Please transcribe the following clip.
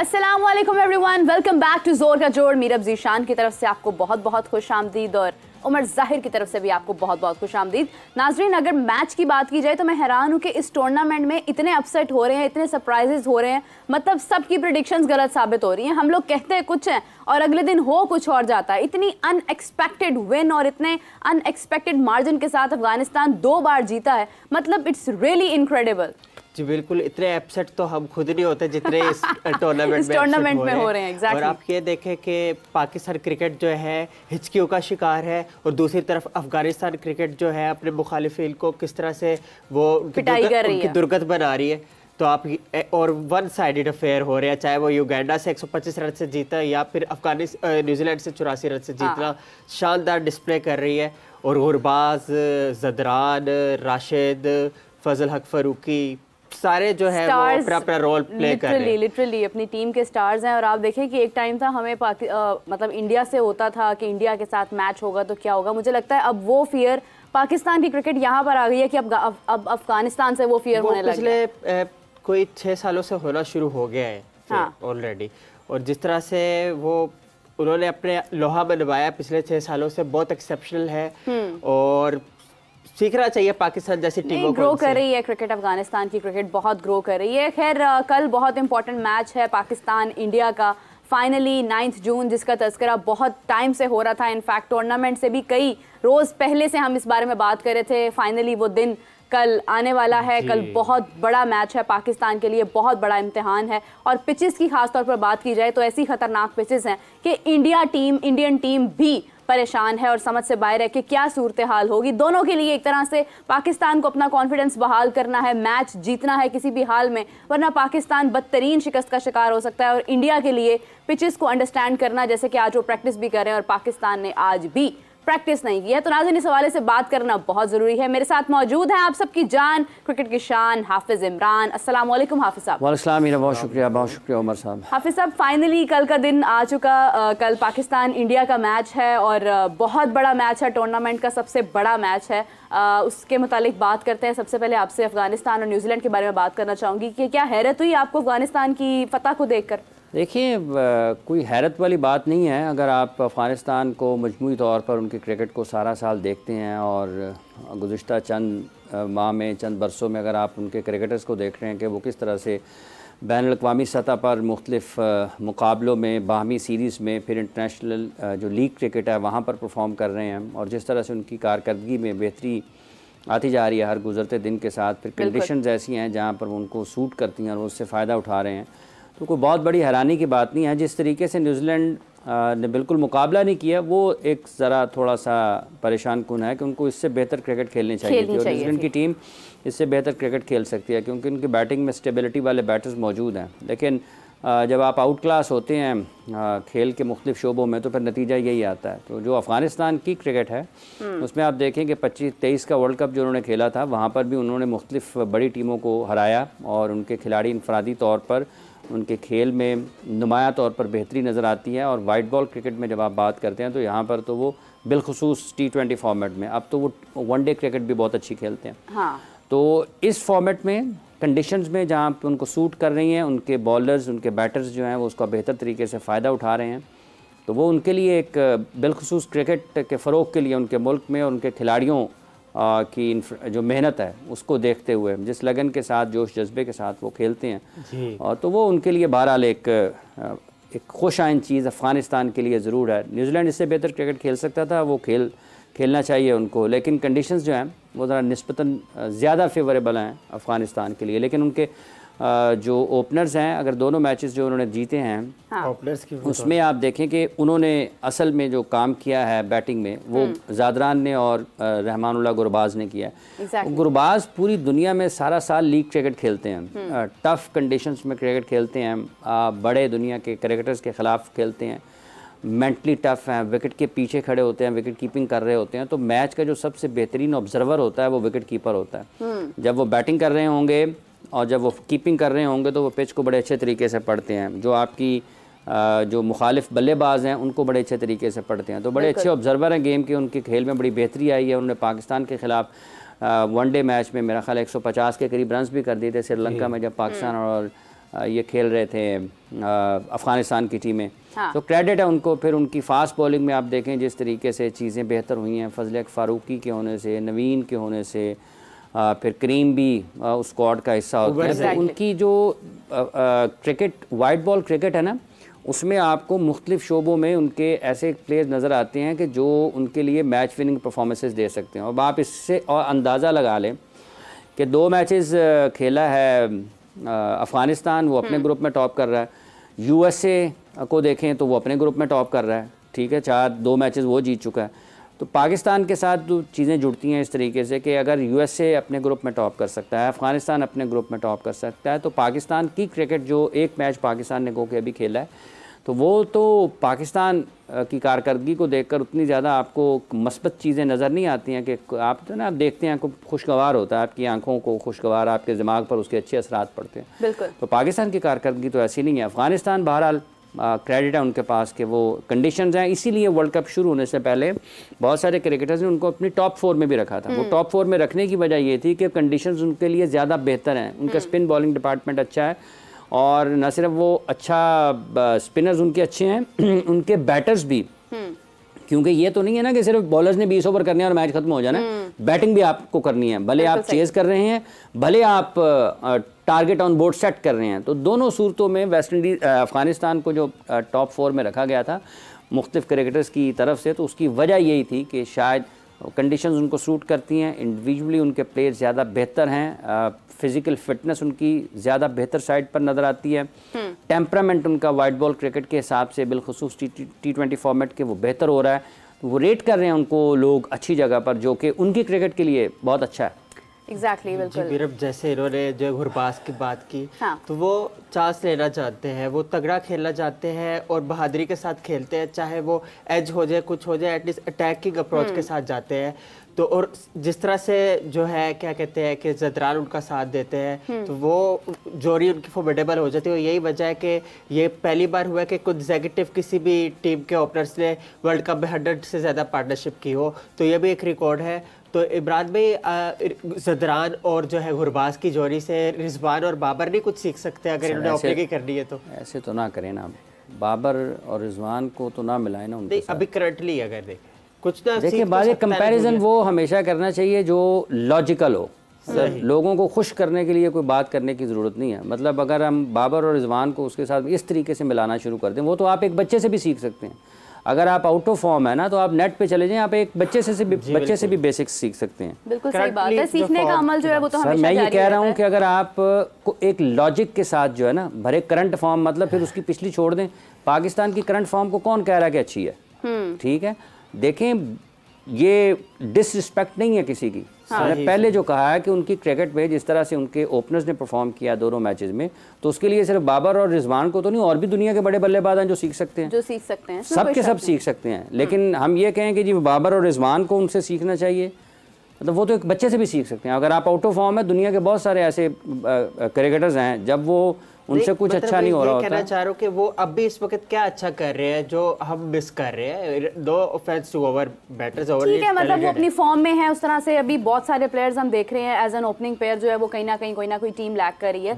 Aslam everyone welcome back to जोर का जोर मीरब जीशान की तरफ से आपको बहुत बहुत खुश आमदीद और उमर जाहिर की तरफ से भी आपको बहुत बहुत खुश आमदीद नाजरीन अगर मैच की बात की जाए तो मैं हैरान हूँ कि इस टूर्नामेंट में इतने अपसेट हो रहे हैं इतने सरप्राइजेज हो रहे हैं मतलब सबकी प्रडिक्शन गलत साबित हो रही हैं हम लोग कहते हैं कुछ हैं और अगले दिन हो कुछ और जाता है इतनी अनएक्सपेक्टेड विन और इतने अनएक्सपेक्टेड मार्जिन के साथ अफगानिस्तान दो बार जीता है मतलब इट्स रियली इनक्रेडिबल जी बिल्कुल इतने एपसेट तो हम खुद नहीं होते जितने इस टूर्नामेंट में टूर्नामेंट में हो रहे हैं exactly. और आप ये देखें कि पाकिस्तान क्रिकेट जो है हिचकियों का शिकार है और दूसरी तरफ अफगानिस्तान क्रिकेट जो है अपने मुखालिफिन को किस तरह से वो पिटाई कर रही है दुर्गत बना रही है तो आप और वन साइडेड अफेयर हो रहे हैं चाहे वो युगेंडा से 125 रन से जीता या फिर अफगानिस्तान न्यूजीलैंड से चौरासी रन से जीतना हाँ। शानदार डिस्प्ले कर रही है और गुरबाज जदरान राशिद फजल हक फरूकी सारे जो है stars, वो अपना रोल प्ले कर रहे हैं लिटरली अपनी टीम के स्टार्स हैं और आप देखें कि एक टाइम था हमें आ, मतलब इंडिया से होता था कि इंडिया के साथ मैच होगा तो क्या होगा मुझे लगता है अब वो फियर पाकिस्तान की क्रिकेट यहाँ पर आ गई है कि अब अब, अफगानिस्तान से वो फियर होने लगा पिछले कोई छः सालों से होना शुरू हो गया है ऑलरेडी हाँ। और जिस तरह से वो उन्होंने अपने लोहा बनवाया पिछले छः सालों से बहुत एक्सेप्शनल है हम्म। और सीखना चाहिए पाकिस्तान जैसी टीम ग्रो कर रही है क्रिकेट अफगानिस्तान की क्रिकेट बहुत ग्रो कर रही है खैर कल बहुत इंपॉर्टेंट मैच है पाकिस्तान इंडिया का फाइनली नाइन्थ जून जिसका तस्करा बहुत टाइम से हो रहा था इनफैक्ट टूर्नामेंट से भी कई रोज़ पहले से हम इस बारे में बात कर रहे थे फाइनली वो दिन कल आने वाला है कल बहुत बड़ा मैच है पाकिस्तान के लिए बहुत बड़ा इम्तहान है और पिचेस की खासतौर पर बात की जाए तो ऐसी खतरनाक पिचेस हैं कि इंडिया टीम इंडियन टीम भी परेशान है और समझ से बाहर है कि क्या सूरत हाल होगी दोनों के लिए एक तरह से पाकिस्तान को अपना कॉन्फिडेंस बहाल करना है मैच जीतना है किसी भी हाल में वरना पाकिस्तान बदतरीन शिकस्त का शिकार हो सकता है और इंडिया के लिए पिचेस को अंडरस्टैंड करना जैसे कि आज वो प्रैक्टिस भी कर रहे हैं और पाकिस्तान ने आज भी प्रैक्टिस नहीं की है तो नाजन इस हवाले से बात करना बहुत ज़रूरी है मेरे साथ मौजूद हैं आप सबकी जान क्रिकेट की शान हाफिज़ इमरान अस्सलाम हाफिज़ साहब बहुत शुक्रिया बहुत शुक्रिया उमर साहब हाफिज़ साहब फाइनली कल का दिन आ चुका आ, कल पाकिस्तान इंडिया का मैच है और बहुत बड़ा मैच है टूर्नामेंट का सबसे बड़ा मैच है आ, उसके मुतालिक बात करते हैं सबसे पहले आपसे अफ़गानिस्तान और न्यूजीलैंड के बारे में बात करना चाहूँगी कि क्या हैरत हुई आपको अफगानिस्तान की फ़तह को देख कर देखिए कोई हैरत वाली बात नहीं है अगर आप अफ़गानिस्तान को मजमू तौर पर उनके क्रिकेट को सारा साल देखते हैं और गुज्त चंद माह में चंद बरसों में अगर आप उनके क्रिकेटर्स को देख रहे हैं कि वो किस तरह से बैन अवी सतह पर मुख्तफ मुकाबलों में बाहमी सीरीज़ में फिर इंटरनेशनल जो लीग क्रिकेट है वहाँ पर परफॉर्म कर रहे हैं और जिस तरह से उनकी कारकर्दगी में बेहतरी आती जा रही है हर गुजरते दिन के साथ फिर कंडीशन ऐसी हैं जहाँ पर उनको सूट करती हैं और उससे फ़ायदा उठा रहे हैं तो कोई बहुत बड़ी हैरानी की बात नहीं है जिस तरीके से न्यूजीलैंड ने बिल्कुल मुकाबला नहीं किया वो एक ज़रा थोड़ा सा परेशान कन है कि उनको इससे बेहतर क्रिकेट खेलनी चाहिए थी और न्यूजीलैंड की टीम इससे बेहतर क्रिकेट खेल सकती है क्योंकि उनकी बैटिंग में स्टेबिलिटी वाले बैटर्स मौजूद हैं लेकिन जब आप आउट क्लास होते हैं खेल के मुख्तु शोबों में तो फिर नतीजा यही आता है तो जो अफ़गानिस्तान की क्रिकेट है हम्म। उसमें आप देखें कि पच्चीस तेईस का वर्ल्ड कप जो उन्होंने खेला था वहाँ पर भी उन्होंने मुख्तफ बड़ी टीमों को हराया और उनके खिलाड़ी इनफरादी तौर पर उनके खेल में नुमाया तौर पर बेहतरी नज़र आती है और वाइट बॉल क्रिकेट में जब आप बात करते हैं तो यहाँ पर तो वो बिलखसूस टी ट्वेंटी फॉर्मेट में अब तो वो वन डे क्रिकेट भी बहुत अच्छी खेलते हैं हाँ। तो इस फॉर्मेट में कंडीशंस में जहाँ पे उनको सूट कर रही हैं उनके बॉलर्स उनके बैटर्स जो हैं वो उसका बेहतर तरीके से फ़ायदा उठा रहे हैं तो वो उनके लिए एक बिलखसूस क्रिकेट के फ़रोग के लिए उनके मुल्क में और उनके खिलाड़ियों की जो मेहनत है उसको देखते हुए जिस लगन के साथ जोश जज्बे के साथ वो खेलते हैं और तो वो उनके लिए बहरहाल एक एक खुश चीज़ अफ़गानिस्तान के लिए ज़रूर है न्यूजीलैंड इससे बेहतर क्रिकेट खेल सकता था वो खेल खेलना चाहिए उनको लेकिन कंडीशंस जो हैं वो ज़रा नस्बता ज़्यादा फेवरेबल हैं अफ़गानिस्तान के लिए लेकिन उनके जो ओपनर्स हैं अगर दोनों मैचेस जो उन्होंने जीते हैं हाँ। उसमें आप देखें कि उन्होंने असल में जो काम किया है बैटिंग में वो हम्म। जादरान ने और रहमानुल्ला गुरबाज ने किया है exactly. गुरबाज पूरी दुनिया में सारा साल लीग क्रिकेट खेलते हैं टफ़ हम्म। कंडीशंस में क्रिकेट खेलते हैं बड़े दुनिया के क्रिकेटर्स के ख़िलाफ़ खेलते हैं मेंटली टफ हैं विकेट के पीछे खड़े होते हैं विकेट कीपिंग कर रहे होते हैं तो मैच का जो सबसे बेहतरीन ऑब्जर्वर होता है वो विकेट कीपर होता है हम्म। जब वो बैटिंग कर रहे होंगे और जब वो कीपिंग कर रहे होंगे तो वो पिच को बड़े अच्छे तरीके से पढ़ते हैं जो आपकी जो मुखालिफ बल्लेबाज हैं उनको बड़े अच्छे तरीके से पढ़ते हैं तो बड़े अच्छे ऑब्जर्वर हैं गेम के उनके खेल में बड़ी बेहतरी आई है उन्होंने पाकिस्तान के ख़िलाफ़ वनडे मैच में मेरा ख्याल 150 के करीब रन भी कर दिए थे श्रीलंका में जब पाकिस्तान हम्म। और ये खेल रहे थे अफ़गानिस्तान की टीमें हाँ। तो क्रेडिट है उनको फिर उनकी फास्ट बॉलिंग में आप देखें जिस तरीके से चीज़ें बेहतर हुई हैं फजल फारूकी के होने से नवीन के होने से आ, फिर करीम भी उस स्क्वाड का हिस्सा होता है exactly. मतलब उनकी जो क्रिकेट वाइट बॉल क्रिकेट है ना उसमें आपको मुख्तलिफ शोबों में उनके ऐसे प्लेयर्स नज़र आते हैं कि जो उनके लिए मैच विनिंग परफॉर्मेंसेस दे सकते हैं अब आप इससे और अंदाज़ा लगा लें कि दो मैचेस खेला है अफ़गानिस्तान वो अपने ग्रुप हम्म। में टॉप कर रहा है यूएसए को देखें तो वो अपने ग्रुप में टॉप कर रहा है ठीक है चार दो मैचेस वो जीत चुका है तो पाकिस्तान के साथ जो चीज़ें जुड़ती हैं इस तरीके से कि अगर यूएसए अपने ग्रुप में टॉप कर सकता है अफ़गानिस्तान अपने ग्रुप में टॉप कर सकता है तो पाकिस्तान की क्रिकेट जो एक मैच पाकिस्तान ने गो के अभी खेला है तो वो तो पाकिस्तान की कारकर्दगी को देखकर उतनी ज़्यादा आपको मस्बत चीज़ें नज़र नहीं आती हैं कि आप तो ना आप देखते हैं आपको खुशगवार होता है आपकी आंखों को खुशगवार आपके दिमाग पर उसके अच्छे असरात पड़ते हैं बिल्कुल तो पाकिस्तान की कारकर्दगी तो ऐसी नहीं है अफ़गानिस्तान बहरहाल क्रेडिट है उनके पास कि वो कंडीशंस हैं इसीलिए वर्ल्ड कप शुरू होने से पहले बहुत सारे क्रिकेटर्स ने उनको अपनी टॉप फोर में भी रखा था वो टॉप हम्म। फोर में रखने की वजह ये थी कि कंडीशंस उनके लिए ज़्यादा बेहतर हैं उनका स्पिन बॉलिंग डिपार्टमेंट अच्छा है और न सिर्फ वो अच्छा स्पिनर्स उनके अच्छे हैं उनके बैटर्स भी हम्म। क्योंकि ये तो नहीं है ना कि सिर्फ बॉलर्स ने बीस ओवर करने और मैच खत्म हो जाना है हम्म। बैटिंग भी आपको करनी है भले आप चेज कर रहे हैं भले आप टारगेट ऑन बोर्ड सेट कर रहे हैं तो दोनों सूरतों में वेस्ट इंडीज अफगानिस्तान को जो टॉप फोर में रखा गया था मुख्तफ क्रिकेटर्स की तरफ से तो उसकी वजह यही थी कि शायद कंडीशंस उनको सूट करती हैं इंडिविजुअली उनके प्लेयर ज़्यादा बेहतर हैं फिज़िकल फिटनेस उनकी ज़्यादा बेहतर साइड पर नज़र आती है टेम्परामेंट उनका वाइट बॉल क्रिकेट के हिसाब से बिलखसूस टी ट्वेंटी फॉर्मेट के वो बेहतर हो रहा है वो रेट कर रहे हैं उनको लोग अच्छी जगह पर जो कि उनकी क्रिकेट के लिए बहुत अच्छा है एग्जैक्टली exactly, बिल्कुल जैसे इन्होंने जो गुरबास की बात की हाँ. तो वो चांस लेना चाहते हैं वो तगड़ा खेलना चाहते हैं और बहादुरी के साथ खेलते हैं चाहे वो एज हो जाए कुछ हो जाए एटलीस्ट अटैकिंग अप्रोच के साथ जाते हैं तो और जिस तरह से जो है क्या कहते हैं कि जदराल उनका साथ देते हैं हम्म। तो वो जोरी उनकी फोबेडेबल हो जाती है यही वजह है कि ये पहली बार हुआ कि कुछ जेगेटिव किसी भी टीम के ओपनर्स ने वर्ल्ड कप में हंड्रेड से ज़्यादा पार्टनरशिप की हो तो ये भी एक रिकॉर्ड है तो इमरान भाई जदरान और जो है गुरबाज की जोड़ी से रिजवान और बाबर नहीं कुछ सीख सकते अगर इन्होंने ओपनिंग करनी है तो ऐसे तो ना करें ना बाबर और रिजवान को तो ना मिलाए ना अभी करंटली अगर देखें कुछ ना देखिए तो बात कंपैरिजन वो हमेशा करना चाहिए जो लॉजिकल हो लोगों को खुश करने के लिए कोई बात करने की ज़रूरत नहीं है मतलब अगर हम बाबर और रिजवान को उसके साथ इस तरीके से मिलाना शुरू कर दें वो तो आप एक बच्चे से भी सीख सकते हैं अगर आप आउट ऑफ फॉर्म है ना तो आप नेट पे चले जाएं आप एक बच्चे से, से बच्चे से भी बेसिक्स सीख सकते हैं बिल्कुल सही बात है सीखने का अमल जो है वो तो सर मैं ये कह रहा हूँ कि अगर आप को एक लॉजिक के साथ जो है ना भरे करंट फॉर्म मतलब फिर हाँ। उसकी पिछली छोड़ दें पाकिस्तान की करंट फॉर्म को कौन कह रहा है कि अच्छी है हम्म। ठीक है देखें ये डिसरिस्पेक्ट नहीं है किसी की हाँ, पहले जो कहा है कि उनकी क्रिकेट में जिस तरह से उनके ओपनर्स ने परफॉर्म किया दोनों मैचेस में तो उसके लिए सिर्फ बाबर और रिजवान को तो नहीं और भी दुनिया के बड़े बल्लेबाज हैं जो सीख सकते हैं जो सीख सकते हैं सब के सब सीख सकते हैं हाँ। लेकिन हम ये कहें कि जी बाबर और रिजवान को उनसे सीखना चाहिए मतलब वो तो एक बच्चे से भी सीख सकते हैं अगर आप आउट ऑफ फॉर्म है दुनिया के बहुत सारे ऐसे क्रिकेटर्स हैं जब वो उनसे कुछ मतलब अच्छा नहीं हो रहा होता कहना चाह रहा हूँ कि वो अब भी इस वक्त क्या अच्छा कर रहे हैं जो हम मिस कर रहे हैं दो offence to over batters over ठीक है मतलब वो अपनी फॉर्म में है उस तरह से अभी बहुत सारे प्लेयर्स हम देख रहे हैं एज एन ओपनिंग प्लेयर जो है वो कहीं ना कहीं कोई ना कोई टीम लैक कर रही है